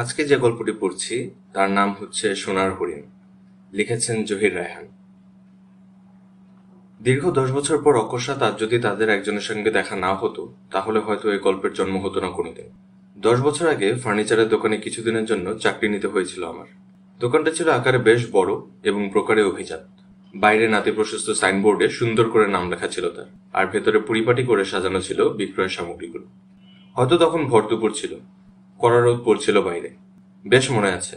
আজকে যে গল্পটি পড়ছি তার নাম হচ্ছে সোনার হরিণ লিখেছেন জহির রায়হান দীর্ঘ দশ বছর পর অকস্মাত আজ যদি তাদের একজনের সঙ্গে দেখা না হতো তাহলে হয়তো এই গল্পের জন্ম হতো না কোনোদিন দশ বছর আগে ফার্নিচারের দোকানে কিছুদিনের জন্য চাকরি নিতে হয়েছিল আমার দোকানটা ছিল আকারে বেশ বড় এবং প্রকারে অভিজাত বাইরে নাতি প্রশস্ত সাইনবোর্ডে সুন্দর করে নাম লেখা ছিল তার আর ভেতরে পরিপাটি করে সাজানো ছিল বিক্রয় সামগ্রীগুলো হয়তো তখন ভর দুপুর ছিল কড়া রোদ পড়ছিল বাইরে বেশ মনে আছে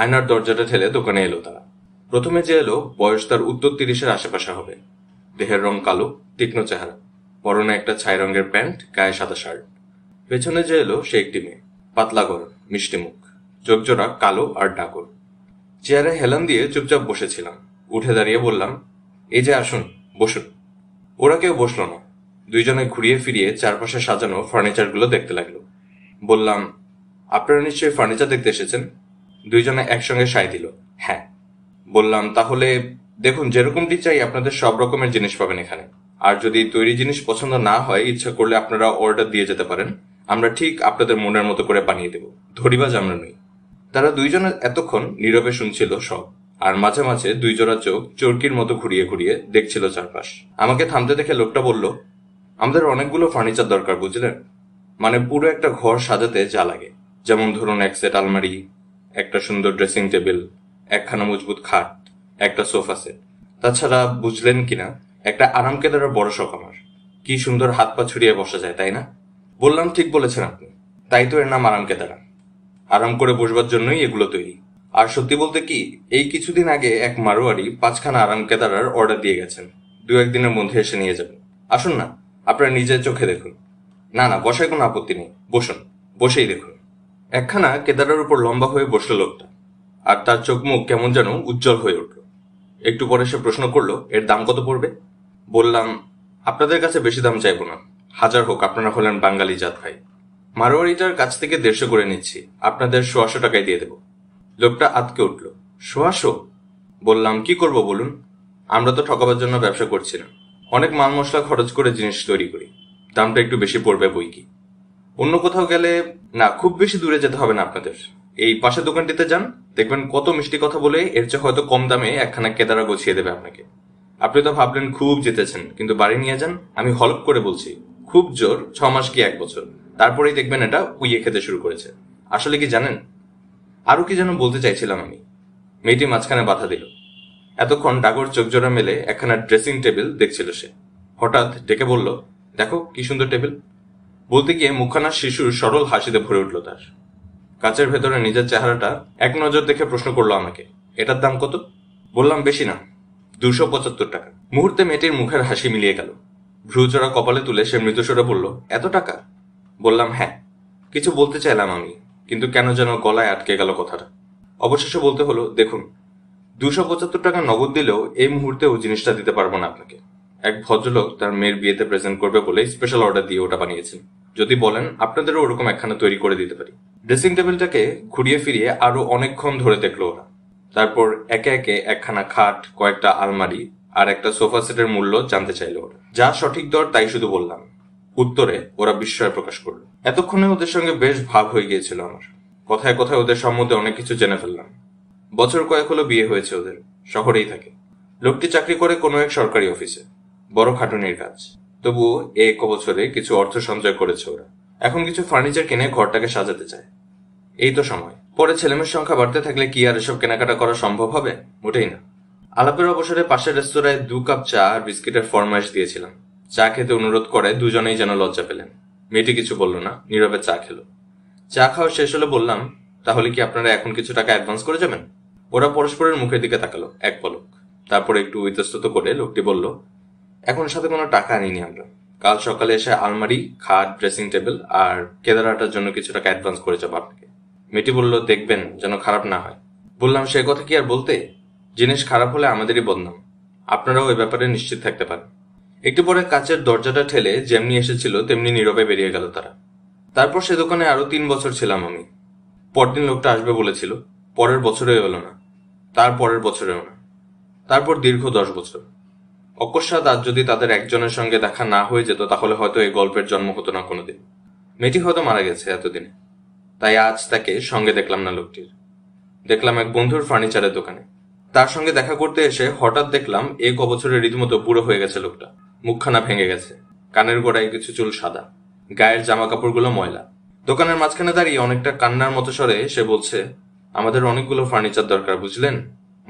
আয়নার দরজাটা ঠেলে দোকানে এলো তারা প্রথমে যে এলো বয়স তার উত্তর তিরিশের আশেপাশে হবে দেহের রং কালো তীক্ষ্ণ চেহারা পরনে একটা ছাই রঙের প্যান্ট গায়ে সাদা শার্ট পেছনে যে এলো সে একটি মেয়ে পাতলা ঘর মিষ্টি মুখ চোখজোড়া কালো আর ডাকর চেয়ারে হেলান দিয়ে চুপচাপ বসেছিলাম উঠে দাঁড়িয়ে বললাম এই যে আসুন বসুন ওরা কেউ বসলো না দুইজনে ঘুরিয়ে ফিরিয়ে চারপাশে সাজানো ফার্নিচারগুলো দেখতে লাগলো বললাম আপনারা নিশ্চয়ই ফার্নিচার দেখতে এসেছেন দুইজনে একসঙ্গে সাই দিল হ্যাঁ বললাম তাহলে দেখুন যেরকমটি চাই আপনাদের সব রকমের জিনিস পাবেন এখানে আর যদি তৈরি জিনিস পছন্দ না হয় ইচ্ছা করলে আপনারা অর্ডার দিয়ে যেতে পারেন আমরা ঠিক আপনাদের মনের মতো করে বানিয়ে দেব ধরিবাজ আমরা নই তারা দুইজনে এতক্ষণ নীরবে শুনছিল সব আর মাঝে মাঝে দুই জোড়া চোখ চরকির মতো ঘুরিয়ে ঘুরিয়ে দেখছিল চারপাশ আমাকে থামতে দেখে লোকটা বলল আমাদের অনেকগুলো ফার্নিচার দরকার বুঝলেন মানে পুরো একটা ঘর সাজাতে যা লাগে যেমন ধরুন এক সেট আলমারি একটা সুন্দর ড্রেসিং টেবিল একখানা মজবুত খাট একটা সোফা সেট তাছাড়া বুঝলেন কিনা একটা আরাম কেদারের বড় শখ আমার কি সুন্দর হাত পা ছড়িয়ে বসা যায় তাই না বললাম ঠিক বলেছেন আপনি তাই তো এর নাম আরাম কেদারা আরাম করে বসবার জন্যই এগুলো তৈরি আর সত্যি বলতে কি এই কিছুদিন আগে এক মারোয়ারি পাঁচখানা আরাম কেদারার অর্ডার দিয়ে গেছেন দু একদিনের মধ্যে এসে নিয়ে যাবেন আসুন না আপনারা নিজের চোখে দেখুন না না বসায় কোনো আপত্তি নেই বসুন বসেই দেখুন একখানা কেদারের উপর লম্বা হয়ে বসল লোকটা আর তার চোখ মুখ কেমন যেন উজ্জ্বল হয়ে উঠল একটু পরে সে প্রশ্ন করলো এর দাম কত পড়বে বললাম আপনাদের কাছে বেশি দাম চাইব না হাজার হোক আপনারা হলেন বাঙালি জাত ভাই মারোয়ারিটার কাছ থেকে দেড়শো করে নিচ্ছি আপনাদের সোয়াশো টাকায় দিয়ে দেব লোকটা আতকে উঠল সোয়াশো বললাম কি করব বলুন আমরা তো ঠকাবার জন্য ব্যবসা করছি না অনেক মাল মশলা খরচ করে জিনিস তৈরি করি দামটা একটু বেশি পড়বে বই কি অন্য কোথাও গেলে না খুব বেশি দূরে যেতে হবে না আপনাদের এই পাশের দোকানটিতে যান দেখবেন কত মিষ্টি কথা বলে এর চেয়ে হয়তো কম দামে একখানা কেদারা গছিয়ে দেবে আপনাকে আপনি তো ভাবলেন খুব জিতেছেন কিন্তু বাড়ি নিয়ে যান আমি হলপ করে বলছি খুব জোর ছ মাস কি এক বছর তারপরেই দেখবেন এটা উইয়ে খেতে শুরু করেছে আসলে কি জানেন আরো কি যেন বলতে চাইছিলাম আমি মেয়েটি মাঝখানে বাধা দিল এতক্ষণ ডাগর চোখ জোড়া মেলে একখানা ড্রেসিং টেবিল দেখছিল সে হঠাৎ ডেকে বলল দেখো কি সুন্দর টেবিল বলতে গিয়ে মুখখানা শিশুর সরল হাসিতে ভরে উঠল তার কাচের ভেতরে নিজের চেহারাটা এক নজর দেখে প্রশ্ন করলো আমাকে এটার দাম কত বললাম বেশি না দুশো পঁচাত্তর টাকা মুহূর্তে মেয়েটির মুখের হাসি মিলিয়ে গেল ভ্রুচড়া কপালে তুলে সে মৃদুস্বরে বলল এত টাকা বললাম হ্যাঁ কিছু বলতে চাইলাম আমি কিন্তু কেন যেন গলায় আটকে গেল কথাটা অবশেষে বলতে হলো দেখুন দুশো পঁচাত্তর টাকা নগদ দিলেও এই মুহূর্তেও জিনিসটা দিতে পারবো না আপনাকে এক ভদ্রলোক তার মেয়ের বিয়েতে প্রেজেন্ট করবে বলে স্পেশাল অর্ডার দিয়ে ওটা বানিয়েছেন যদি বলেন আপনাদেরও ওরকম একখানা তৈরি করে দিতে পারি ড্রেসিং টেবিলটাকে ঘুরিয়ে ফিরিয়ে আরো অনেকক্ষণ ধরে দেখলো ওরা তারপর একে একে একখানা খাট কয়েকটা আলমারি আর একটা সোফা সেটের মূল্য জানতে চাইলো ওরা যা সঠিক দর তাই শুধু বললাম উত্তরে ওরা বিস্ময় প্রকাশ করলো এতক্ষণে ওদের সঙ্গে বেশ ভাব হয়ে গিয়েছিল আমার কথায় কথায় ওদের সম্বন্ধে অনেক কিছু জেনে ফেললাম বছর কয়েক হলো বিয়ে হয়েছে ওদের শহরেই থাকে লোকটি চাকরি করে কোনো এক সরকারি অফিসে বড় খাটুনির কাজ তবুও এ এক বছরে কিছু অর্থ সঞ্চয় করেছে ওরা এখন কিছু ফার্নিচার কিনে ঘরটাকে সাজাতে চায় এই তো সময় পরে ছেলেমেয়ের সংখ্যা বাড়তে থাকলে কি আর এসব কেনাকাটা করা সম্ভব হবে মোটেই না আলাপের অবসরে পাশের রেস্তোরাঁয় দু কাপ চা আর বিস্কিটের ফরমাইশ দিয়েছিলাম চা খেতে অনুরোধ করে দুজনেই যেন লজ্জা পেলেন মেয়েটি কিছু বলল না নীরবে চা খেলো চা খাওয়া শেষ হলে বললাম তাহলে কি আপনারা এখন কিছু টাকা অ্যাডভান্স করে যাবেন ওরা পরস্পরের মুখের দিকে তাকালো এক পলক তারপর একটু ইতস্তত করে লোকটি বলল এখন সাথে কোনো টাকা আনিনি আমরা কাল সকালে এসে আলমারি খাট ড্রেসিং টেবিল আর কেদারাটার জন্য কিছু টাকা অ্যাডভান্স করে আপনাকে মেয়েটি বলল দেখবেন যেন খারাপ না হয় বললাম সে কথা কি আর বলতে জিনিস খারাপ হলে আমাদেরই বদনাম আপনারাও এ ব্যাপারে নিশ্চিত থাকতে পারেন একটু পরে কাচের দরজাটা ঠেলে যেমনি এসেছিল তেমনি নীরবে বেরিয়ে গেল তারা তারপর সে দোকানে আরো তিন বছর ছিলাম আমি পরদিন লোকটা আসবে বলেছিল পরের বছরেও হলো না তার পরের বছরেও না তারপর দীর্ঘ দশ বছর অকস্মাৎ আজ যদি তাদের একজনের সঙ্গে দেখা না হয়ে যেত তাহলে হয়তো এই গল্পের জন্ম হতো না কোনোদিন মেয়েটি হয়তো মারা গেছে এতদিনে তাই আজ তাকে সঙ্গে দেখলাম না লোকটির দেখলাম এক বন্ধুর ফার্নিচারের দোকানে তার সঙ্গে দেখা করতে এসে হঠাৎ দেখলাম এক অবছরে রীতিমতো বুড়ো হয়ে গেছে লোকটা মুখখানা ভেঙে গেছে কানের গোড়ায় কিছু চুল সাদা গায়ের জামা কাপড়গুলো ময়লা দোকানের মাঝখানে দাঁড়িয়ে অনেকটা কান্নার মতো স্বরে সে বলছে আমাদের অনেকগুলো ফার্নিচার দরকার বুঝলেন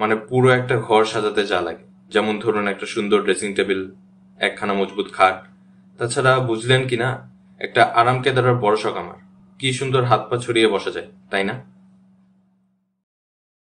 মানে পুরো একটা ঘর সাজাতে যা লাগে যেমন ধরুন একটা সুন্দর ড্রেসিং টেবিল একখানা মজবুত খাট তাছাড়া বুঝলেন কি না একটা আরাম কেদারার বড় শখ আমার কি সুন্দর হাত পা ছড়িয়ে বসা যায় তাই না